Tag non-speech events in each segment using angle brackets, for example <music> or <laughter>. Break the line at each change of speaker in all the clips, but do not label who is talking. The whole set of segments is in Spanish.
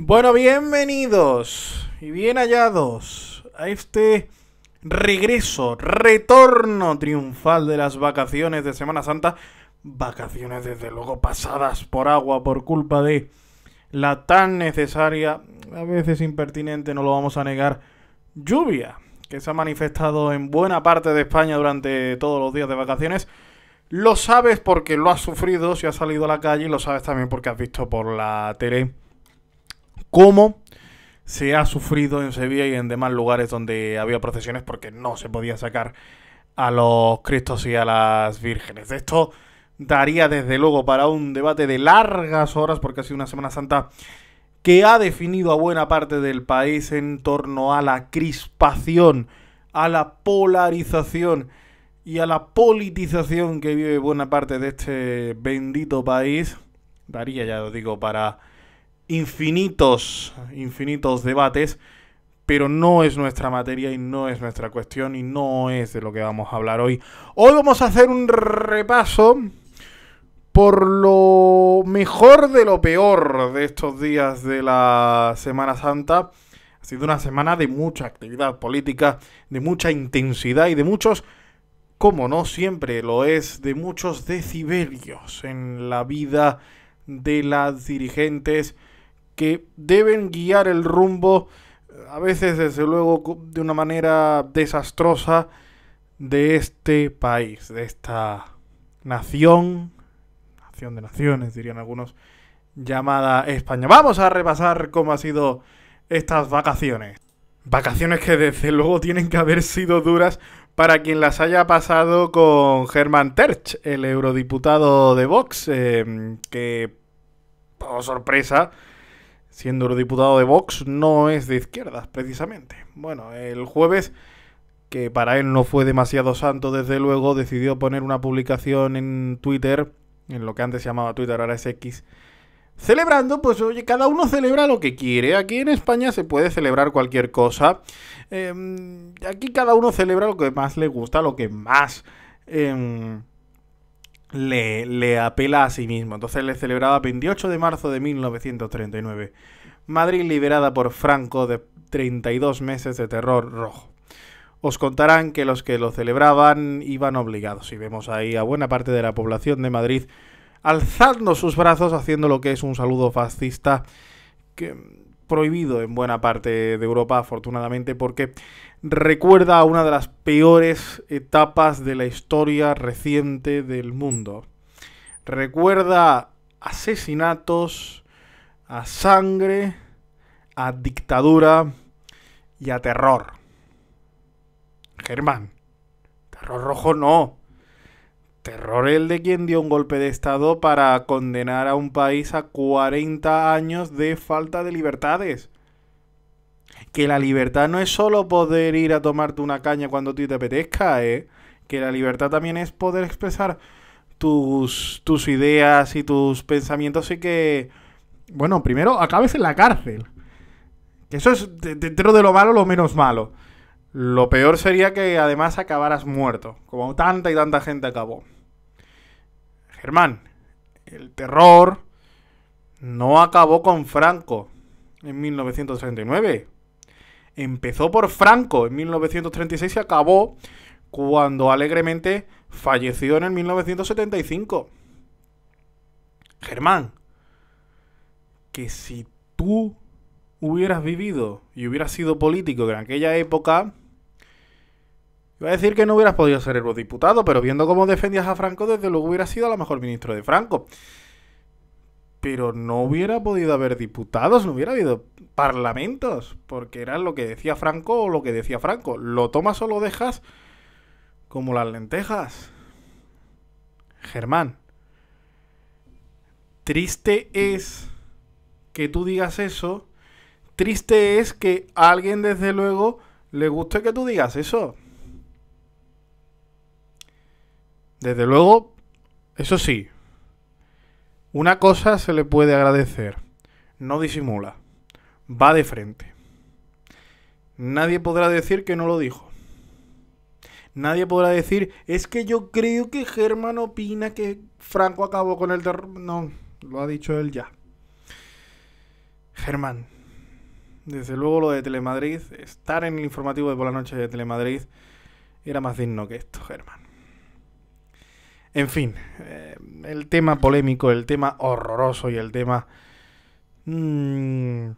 Bueno, bienvenidos y bien hallados a este regreso, retorno triunfal de las vacaciones de Semana Santa. Vacaciones desde luego pasadas por agua por culpa de la tan necesaria, a veces impertinente, no lo vamos a negar, lluvia que se ha manifestado en buena parte de España durante todos los días de vacaciones. Lo sabes porque lo has sufrido si has salido a la calle y lo sabes también porque has visto por la tele cómo se ha sufrido en Sevilla y en demás lugares donde había procesiones porque no se podía sacar a los Cristos y a las vírgenes. Esto daría desde luego para un debate de largas horas porque ha sido una Semana Santa que ha definido a buena parte del país en torno a la crispación, a la polarización y a la politización que vive buena parte de este bendito país. Daría, ya lo digo, para infinitos, infinitos debates, pero no es nuestra materia y no es nuestra cuestión y no es de lo que vamos a hablar hoy. Hoy vamos a hacer un repaso por lo mejor de lo peor de estos días de la Semana Santa. Ha sido una semana de mucha actividad política, de mucha intensidad y de muchos, como no siempre lo es, de muchos decibelios en la vida de las dirigentes que deben guiar el rumbo, eh, a veces desde luego de una manera desastrosa, de este país, de esta nación, nación de naciones, dirían algunos, llamada España. Vamos a repasar cómo han sido estas vacaciones. Vacaciones que desde luego tienen que haber sido duras para quien las haya pasado con Germán Terch, el eurodiputado de Vox, em, que, por sorpresa, siendo diputado de Vox, no es de izquierdas, precisamente. Bueno, el jueves, que para él no fue demasiado santo, desde luego, decidió poner una publicación en Twitter, en lo que antes se llamaba Twitter, ahora es X, celebrando, pues oye, cada uno celebra lo que quiere. Aquí en España se puede celebrar cualquier cosa. Em, aquí cada uno celebra lo que más le gusta, lo que más em, le, le apela a sí mismo. Entonces le celebraba 28 de marzo de 1939. Madrid liberada por Franco de 32 meses de terror rojo. Os contarán que los que lo celebraban iban obligados, y vemos ahí a buena parte de la población de Madrid alzando sus brazos, haciendo lo que es un saludo fascista que prohibido en buena parte de Europa, afortunadamente, porque recuerda a una de las peores etapas de la historia reciente del mundo. Recuerda asesinatos, a sangre, a dictadura y a terror. Germán, terror rojo no. Terror el de quien dio un golpe de Estado para condenar a un país a 40 años de falta de libertades. Que la libertad no es solo poder ir a tomarte una caña cuando a ti te apetezca, ¿eh? Que la libertad también es poder expresar tus, tus ideas y tus pensamientos y que bueno, primero acabes en la cárcel. Eso es dentro de lo malo lo menos malo. Lo peor sería que además acabaras muerto, como tanta y tanta gente acabó. Germán, el terror no acabó con Franco en 1939. Empezó por Franco en 1936 y acabó cuando alegremente falleció en el 1975. Germán, que si tú hubieras vivido y hubieras sido político en aquella época, iba a decir que no hubieras podido ser eurodiputado, pero viendo cómo defendías a Franco, desde luego hubieras sido a lo mejor ministro de Franco. Pero no hubiera podido haber diputados, no hubiera habido parlamentos, porque era lo que decía Franco o lo que decía Franco. Lo tomas o lo dejas como las lentejas. Germán, triste es que tú digas eso. Triste es que a alguien, desde luego, le guste que tú digas eso. Desde luego, eso sí, una cosa se le puede agradecer. No disimula. Va de frente. Nadie podrá decir que no lo dijo. Nadie podrá decir, es que yo creo que Germán opina que Franco acabó con el terror. No, lo ha dicho él ya. Germán, desde luego lo de Telemadrid, estar en el informativo de por la noche de Telemadrid era más digno que esto, Germán. En fin, eh, el tema polémico, el tema horroroso y el tema mm,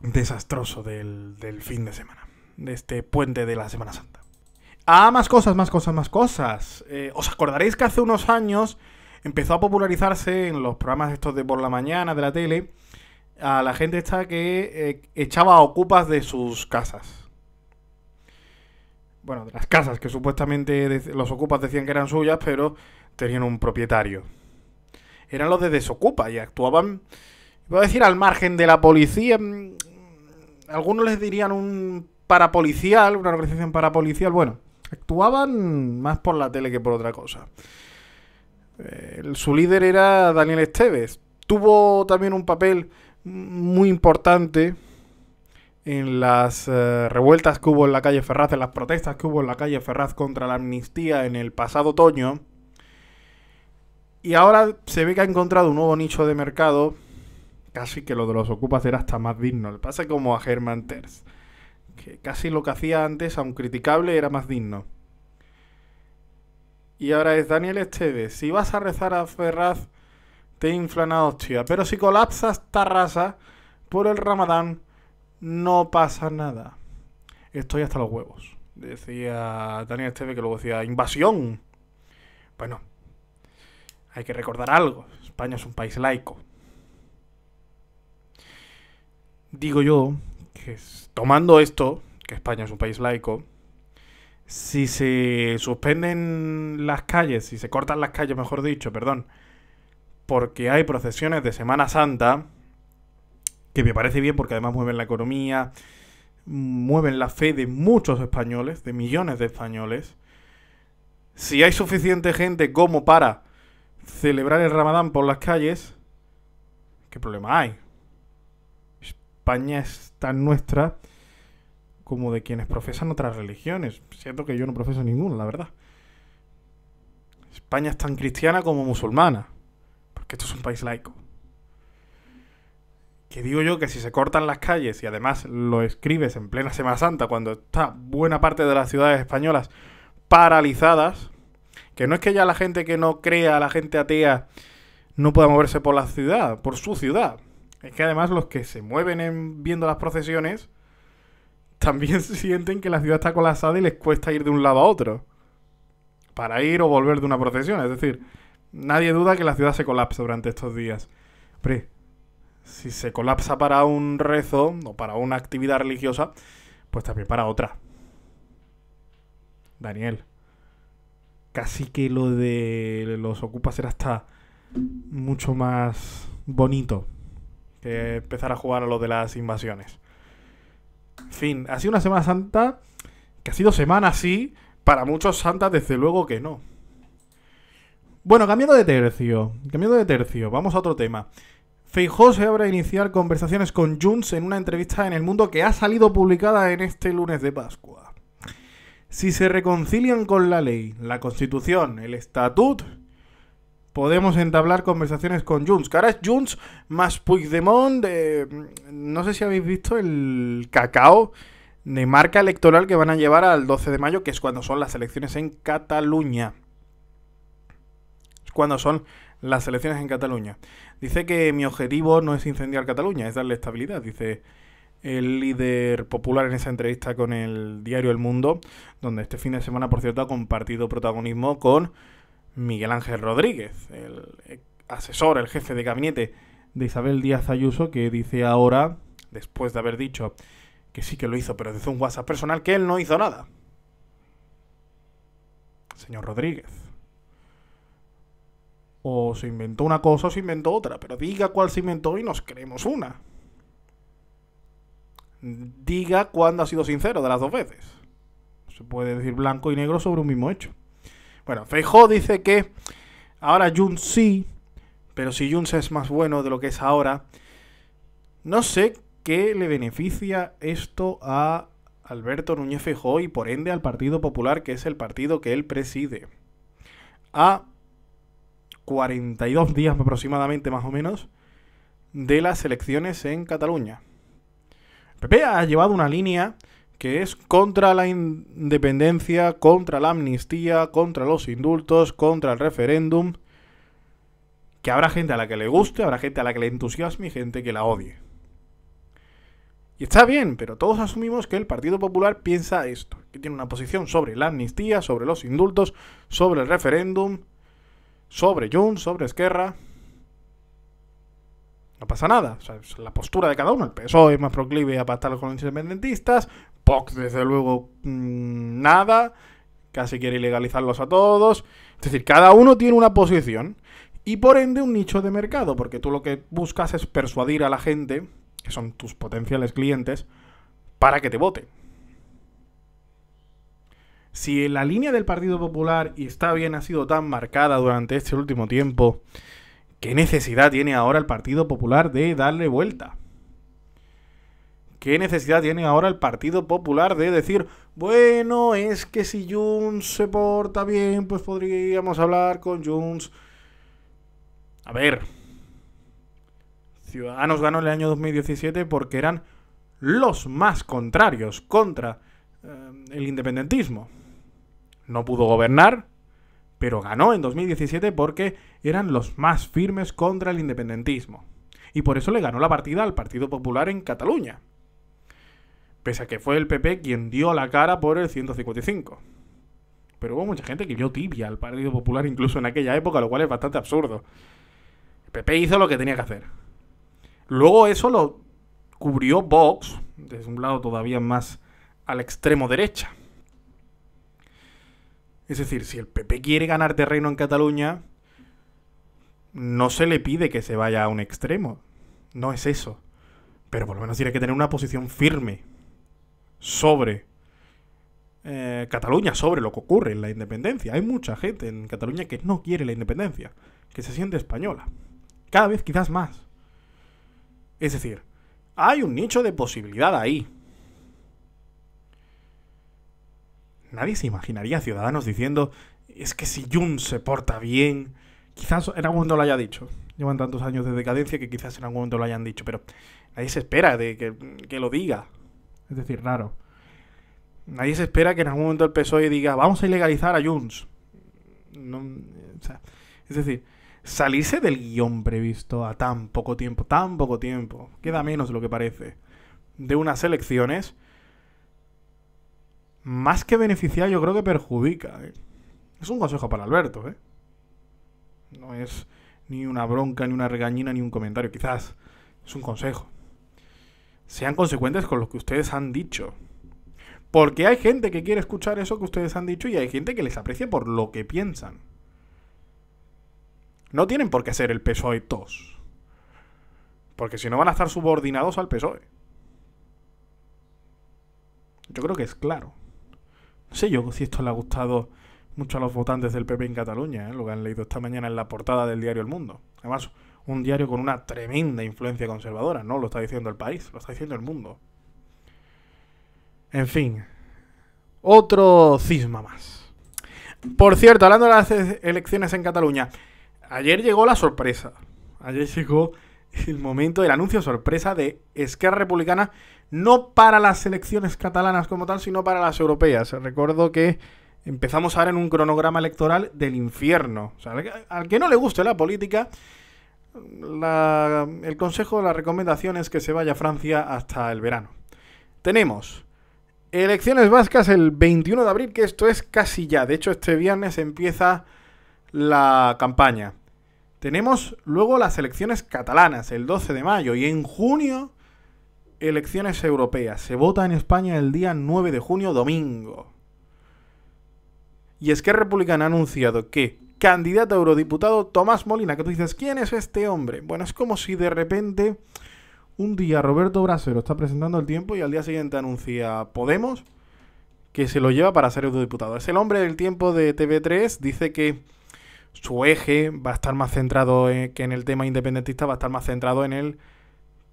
desastroso del, fin de semana, de este puente de la Semana Santa. Ah, más cosas, más cosas, más cosas. Eh, Os acordaréis que hace unos años empezó a popularizarse en los programas estos de por la mañana de la tele a la gente está que eh, echaba ocupas de sus casas. Bueno, de las casas que supuestamente los ocupas decían que eran suyas, pero tenían un propietario. Eran los de desocupa y actuaban, Voy a decir, al margen de la policía. Mm, algunos les dirían un parapolicial, una organización parapolicial. Bueno, actuaban más por la tele que por otra cosa. Eh, su líder era Daniel Esteves. Tuvo también un papel muy importante en las eh, revueltas que hubo en la calle Ferraz, en las protestas que hubo en la calle Ferraz contra la amnistía en el pasado otoño. Y ahora se ve que ha encontrado un nuevo nicho de mercado. Casi que lo de los ocupas era hasta más digno. Le pasa como a Germán Terz. Que casi lo que hacía antes, aun criticable, era más digno. Y ahora es Daniel Esteves. Si vas a rezar a Ferraz, te inflan a Pero si colapsa esta raza por el ramadán, no pasa nada. Estoy hasta los huevos. Decía Daniel Esteve que luego decía invasión. Bueno, hay que recordar algo. España es un país laico. Digo yo que tomando esto, que España es un país laico, si se suspenden las calles, si se cortan las calles, mejor dicho, perdón, porque hay procesiones de Semana Santa, que me parece bien porque además mueven la economía, mueven la fe de muchos españoles, de millones de españoles. Si hay suficiente gente como para celebrar el ramadán por las calles, ¿qué problema hay? España es tan nuestra como de quienes profesan otras religiones. Siento que yo no profeso ninguna, la verdad. España es tan cristiana como musulmana. Que esto es un país laico. Que digo yo que si se cortan las calles y además lo escribes en plena Semana Santa, cuando está buena parte de las ciudades españolas paralizadas, que no es que ya la gente que no crea, la gente atea, no pueda moverse por la ciudad, por su ciudad. Es que además los que se mueven viendo las procesiones también <laughs> sienten que la ciudad está colapsada y les cuesta ir de un lado a otro. Para ir o volver de una procesión. Es decir, Nadie duda que la ciudad se colapsa durante estos días. Hombre, si se colapsa para un rezo o para una actividad religiosa, pues también para otra. Daniel, casi que lo de los ocupas era hasta mucho más bonito que empezar a jugar a lo de las invasiones. En fin, ha sido una Semana Santa que ha sido semana sí, para muchos santas desde luego que no. Bueno, cambiando de tercio, cambiando de tercio, vamos a otro tema. Feijó se abre a iniciar conversaciones con Junts en una entrevista en El Mundo que ha salido publicada en este lunes de Pascua. Si se reconcilian con la ley, la Constitución, el Estatut, podemos entablar conversaciones con Junts. Que ahora es Junts más Puigdemont. Mm, no sé si habéis visto el cacao de marca electoral que van a llevar al 12 de mayo, que es cuando son las elecciones en Cataluña cuando son las elecciones en Cataluña. Dice que mi objetivo no es incendiar Cataluña, es darle estabilidad, dice el líder popular en esa entrevista con el diario El Mundo, donde este fin de semana, por cierto, ha compartido protagonismo con Miguel Ángel Rodríguez, el asesor, el jefe de gabinete de Isabel Díaz Ayuso, que dice ahora, después de haber dicho que sí que lo hizo, pero desde un WhatsApp personal, que él no hizo nada. Señor Rodríguez. O se inventó una cosa o se inventó otra, pero diga cuál se inventó y nos creemos una. Diga cuándo ha sido sincero de las dos veces. Se puede decir blanco y negro sobre un mismo hecho. Bueno, Feijó dice que ahora Junts sí, pero si Junts es más bueno de lo que es ahora, no sé qué le beneficia esto a Alberto Núñez Feijóo y por ende al Partido Popular, que es el partido que él preside. A 42 días aproximadamente, más o menos, de las elecciones en Cataluña. El PP ha llevado una línea que es contra la independencia, contra la amnistía, contra los indultos, contra el referéndum. Que habrá gente a la que le guste, habrá gente a la que le entusiasme y gente que la odie. Y está bien, pero todos asumimos que el Partido Popular piensa esto, que tiene una posición sobre la amnistía, sobre los indultos, sobre el referéndum, sobre Jun, sobre Esquerra. No pasa nada, la postura de cada uno. El PSOE es más proclive a pactar con los independentistas. POC, desde luego, mm, nada. Casi quiere ilegalizarlos a todos. Es decir, cada uno tiene una posición y por ende un nicho de mercado, porque tú lo que buscas es persuadir a la gente, que son tus potenciales clientes, para que te voten si la línea del Partido Popular y está bien ha sido tan marcada durante este último tiempo, ¿qué necesidad tiene ahora el Partido Popular de darle vuelta? ¿Qué necesidad tiene ahora el Partido Popular de decir, bueno, es que si Junts se porta bien, pues podríamos hablar con Junts? A ver, Ciudadanos ganó el año 2017 porque eran los más contrarios contra eh, el independentismo. No pudo gobernar, pero ganó en 2017 porque eran los más firmes contra el independentismo. Y por eso le ganó la partida al Partido Popular en Cataluña. Pese a que fue el PP quien dio la cara por el 155. Pero hubo mucha gente que vio tibia al Partido Popular incluso en aquella época, lo cual es bastante absurdo. El PP hizo lo que tenía que hacer. Luego eso lo cubrió Vox, desde un lado todavía más al extremo derecha. Es decir, si el PP quiere ganar terreno en Cataluña, no se le pide que se vaya a un extremo. No es eso. Pero por lo menos tiene que tener una posición firme sobre eh, Cataluña, sobre lo que ocurre en la independencia. Hay mucha gente en Cataluña que no quiere la independencia, que se siente española. Cada vez quizás más. Es decir, hay un nicho de posibilidad ahí. Nadie se imaginaría Ciudadanos diciendo, es que si Jun se porta bien, quizás en algún momento lo haya dicho. Llevan tantos años de decadencia que quizás en algún momento lo hayan dicho, pero nadie se espera de que, lo diga. Es decir, raro. Nadie se espera que en algún momento el PSOE diga, vamos a ilegalizar a Junts. es decir, salirse del guión previsto a tan poco tiempo, tan poco tiempo, queda menos lo que parece, de unas elecciones más que beneficiar, yo creo que perjudica. ¿eh? Es un consejo para Alberto, ¿eh? No es ni una bronca, ni una regañina, ni un comentario. Quizás es un consejo. Sean consecuentes con lo que ustedes han dicho. Porque hay gente que quiere escuchar eso que ustedes han dicho y hay gente que les aprecia por lo que piensan. No tienen por qué ser el PSOE todos. Porque si no van a estar subordinados al PSOE. Yo creo que es claro. No sé yo si esto le ha gustado mucho a los votantes del PP en Cataluña, ¿eh? lo que han leído esta mañana en la portada del diario El Mundo. Además, un diario con una tremenda influencia conservadora, no lo está diciendo el país, lo está diciendo el mundo. En fin, otro cisma más. Por cierto, hablando de las e-, elecciones en Cataluña, ayer llegó la sorpresa. Ayer llegó el momento del anuncio sorpresa de Esquerra Republicana, no para las elecciones catalanas como tal, sino para las europeas. Recuerdo que empezamos ahora en un cronograma electoral del infierno. al que no le guste la política, el consejo, la recomendación es que se vaya a Francia hasta el verano. Tenemos elecciones vascas el 21 de abril, que esto es casi ya. De hecho, este viernes empieza la campaña. Tenemos luego las elecciones catalanas el 12 de mayo y en junio elecciones europeas. Se vota en España el día 9 de junio, domingo. Y es que Republicana ha anunciado que candidato a eurodiputado Tomás Molina, que tú dices, ¿quién es este hombre? Bueno, es como si de repente un día Roberto Brasero está presentando el tiempo y al día siguiente anuncia Podemos, que se lo lleva para ser eurodiputado. Es el hombre del tiempo de TV3, dice que su eje va a estar más centrado que en el tema independentista, va a estar más centrado en el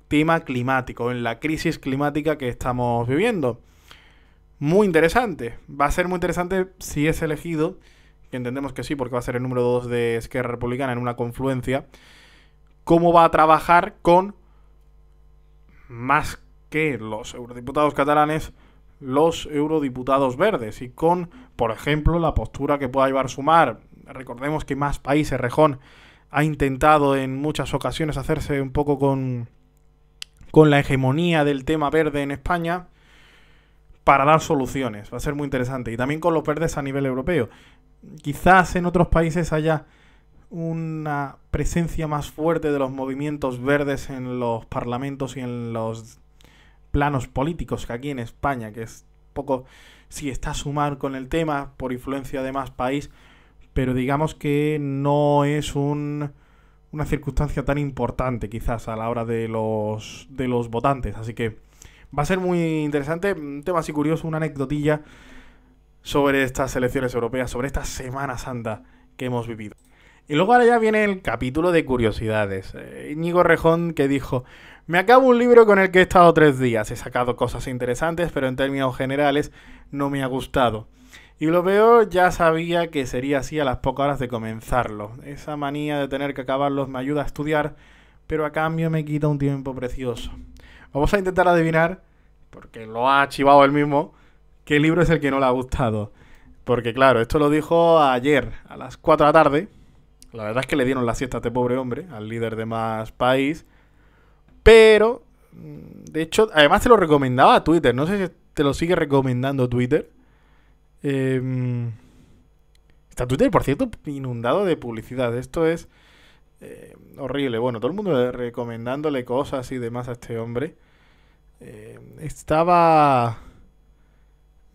tema climático, en la crisis climática que estamos viviendo. Muy interesante. Va a ser muy interesante si es elegido, entendemos que sí, porque va a ser el número 2 de Esquerra Republicana en una confluencia, cómo va a trabajar con más que los eurodiputados catalanes, los eurodiputados verdes y con, por ejemplo, la postura que pueda llevar Sumar recordemos que más países, Rejón, ha intentado en muchas ocasiones hacerse un poco con, con la hegemonía del tema verde en España para dar soluciones. Va a ser muy interesante. Y también con los verdes a nivel europeo. Quizás en otros países haya una presencia más fuerte de los movimientos verdes en los parlamentos y en los planos políticos que aquí en España, que es poco si está a sumar con el tema por influencia de más país, pero digamos que no es un, una circunstancia tan importante quizás a la hora de los, de los votantes. Así que va a ser muy interesante, un tema así curioso, una anecdotilla sobre estas elecciones europeas, sobre esta Semana Santa que hemos vivido. Y luego ahora ya viene el capítulo de curiosidades. Eh, Íñigo Rejón que dijo, me acabo un libro con el que he estado tres días, he sacado cosas interesantes, pero en términos generales no me ha gustado. Y lo veo, ya sabía que sería así a las pocas horas de comenzarlo. Esa manía de tener que acabarlos me ayuda a estudiar, pero a cambio me quita un tiempo precioso. Vamos a intentar adivinar, porque lo ha archivado él mismo, qué libro es el que no le ha gustado. Porque claro, esto lo dijo ayer, a las 4 de la tarde. La verdad es que le dieron la siesta a este pobre hombre, al líder de más país. Pero, mm, de hecho, además te lo recomendaba a Twitter. No sé si te lo sigue recomendando Twitter. Em, está Twitter, por cierto, inundado de publicidad. Esto es em, horrible. Bueno, todo el mundo recomendándole cosas y demás a este hombre. Em, estaba...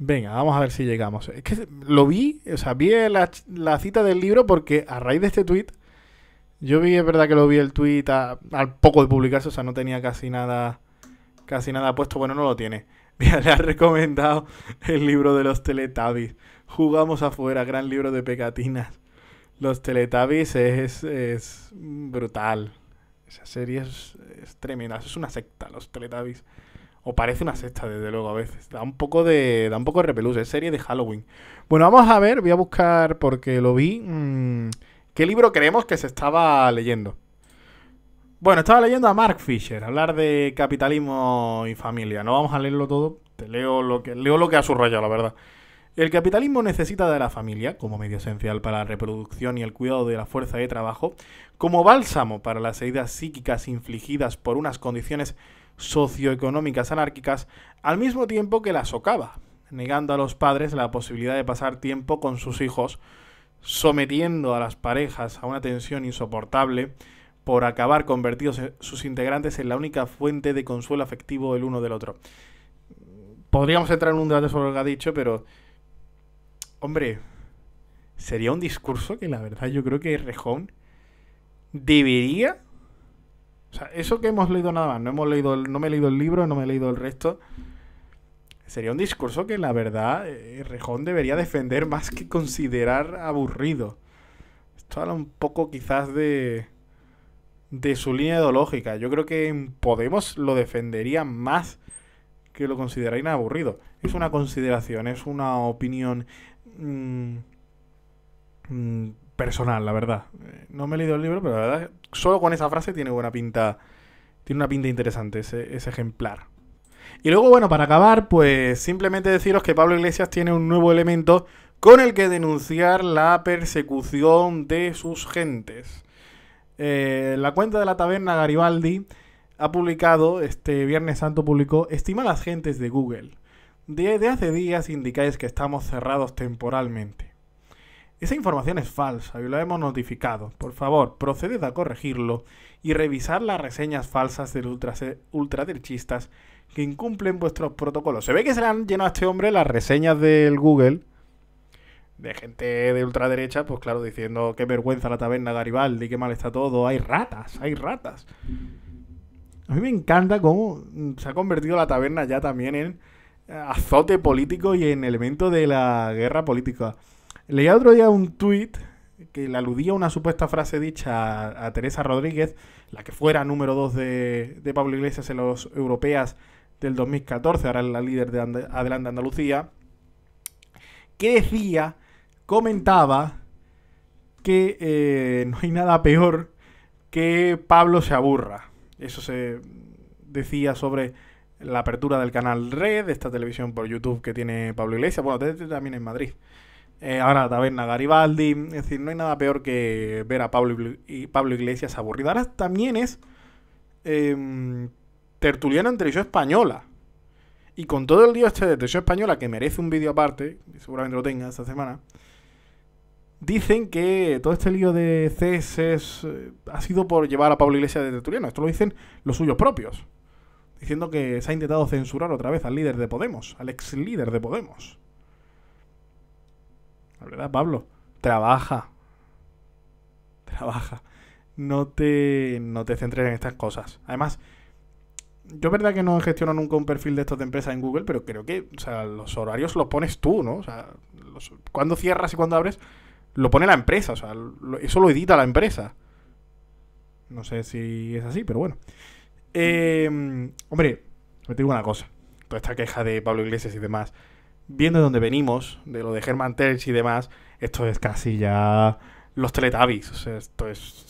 Venga, vamos a ver si llegamos. Es que lo vi, o sea, vi la, cita del libro porque a raíz de este tweet, yo vi, es verdad que lo vi el tweet al poco de publicarse, o sea, no tenía casi nada, casi nada puesto, bueno, no lo tiene le <laughs> ha recomendado el libro de los Teletubbies. Jugamos afuera, gran libro de pegatinas. Los Teletubbies es, brutal. Esa serie es, tremenda. es una secta, los Teletubbies. O parece una secta, desde luego, a veces. Da un poco de. Da un repelús. Es serie de Halloween. Bueno, vamos a ver. Voy a buscar, porque lo vi. Mm, ¿Qué libro creemos que se estaba leyendo? Bueno, estaba leyendo a Mark Fisher hablar de capitalismo y familia. No vamos a leerlo todo, te leo lo que, leo lo que ha subrayado, la verdad. El capitalismo necesita de la familia como medio esencial para la reproducción y el cuidado de la fuerza de trabajo, como bálsamo para las heridas psíquicas infligidas por unas condiciones socioeconómicas anárquicas, al mismo tiempo que la socava, negando a los padres la posibilidad de pasar tiempo con sus hijos, sometiendo a las parejas a una tensión insoportable, por acabar convertidos e, sus integrantes en la única fuente de consuelo afectivo el uno del otro. Podríamos entrar en un debate sobre lo que ha dicho, pero... Hombre, sería un discurso que la verdad yo creo que Rejón debería... O sea, eso que hemos leído nada más, no, hemos leído no me he leído el libro, no me he leído el resto. Sería un discurso que la verdad eh, Rejón debería defender más que considerar aburrido. Esto habla un poco quizás de de su línea ideológica. Yo creo que en Podemos lo defendería más que lo consideraría aburrido. Es una consideración, es una opinión mm, mm, personal, la verdad. Eh, no me he leído el libro, pero la verdad, solo con esa frase tiene buena pinta, tiene una pinta interesante ese ejemplar. Y luego, bueno, para acabar, pues simplemente deciros que Pablo Iglesias tiene un nuevo elemento con el que denunciar la persecución de sus gentes. Eh, la cuenta de la taberna Garibaldi ha publicado, este Viernes Santo publicó, Estima las gentes de Google, desde hace días indicáis que estamos cerrados temporalmente. Esa información es falsa y lo hemos notificado. Por favor, proceded a corregirlo y revisar las reseñas falsas de ultraderechistas que incumplen vuestros protocolos. Se ve que se le han llenado a este hombre las reseñas del Google de gente de ultraderecha, pues claro, diciendo qué vergüenza la taberna Garibaldi, qué mal está todo, hay ratas, hay ratas. A mí me encanta cómo se ha convertido la taberna ya también en azote político y en elemento de la guerra política. Leía otro día un tuit que le aludía a una supuesta frase dicha a, Teresa Rodríguez, la que fuera número 2 de, Pablo Iglesias en los europeas del 2014, ahora es la líder de Adelante Andalucía, que decía comentaba que eh, no hay nada peor que Pablo se aburra. Eso se decía sobre la apertura del canal Red, esta televisión por YouTube que tiene Pablo Iglesias, bueno, también en Madrid. Eh, ahora Taberna Garibaldi, es decir, no hay nada peor que ver a Pablo, y Pablo Iglesias aburrido. Ahora también es em, tertuliano en televisión española. Y con todo el día este de televisión española, que merece un vídeo aparte, seguramente lo tenga esta semana, dicen que todo este lío de CES eh, ha sido por llevar a Pablo Iglesias de Tertuliano. Esto lo dicen los suyos propios. Diciendo que se ha intentado censurar otra vez al líder de Podemos, al ex líder de Podemos. La verdad, Pablo, trabaja. Trabaja. No te, no te centres en estas cosas. Además, yo verdad que no gestiono nunca un perfil de estos de empresa en Google, pero creo que o sea, los horarios los pones tú, ¿no? O sea, cuando cierras y cuando abres, lo pone la empresa, o sea, eso lo edita la empresa. No sé si es así, pero bueno. Eh, hombre, me digo una cosa. Toda esta queja de Pablo Iglesias y demás, viendo de dónde venimos, de lo de Germán Terch y demás, esto es casi ya los Teletubbies. O sea, esto es,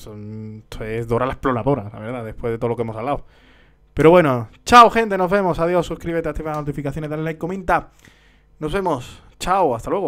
esto es Dora la Exploradora, la verdad, después de todo lo que hemos hablado. Pero bueno, chao gente, nos vemos, adiós, suscríbete, activa las notificaciones, dale like, comenta. Nos vemos, chao, hasta luego.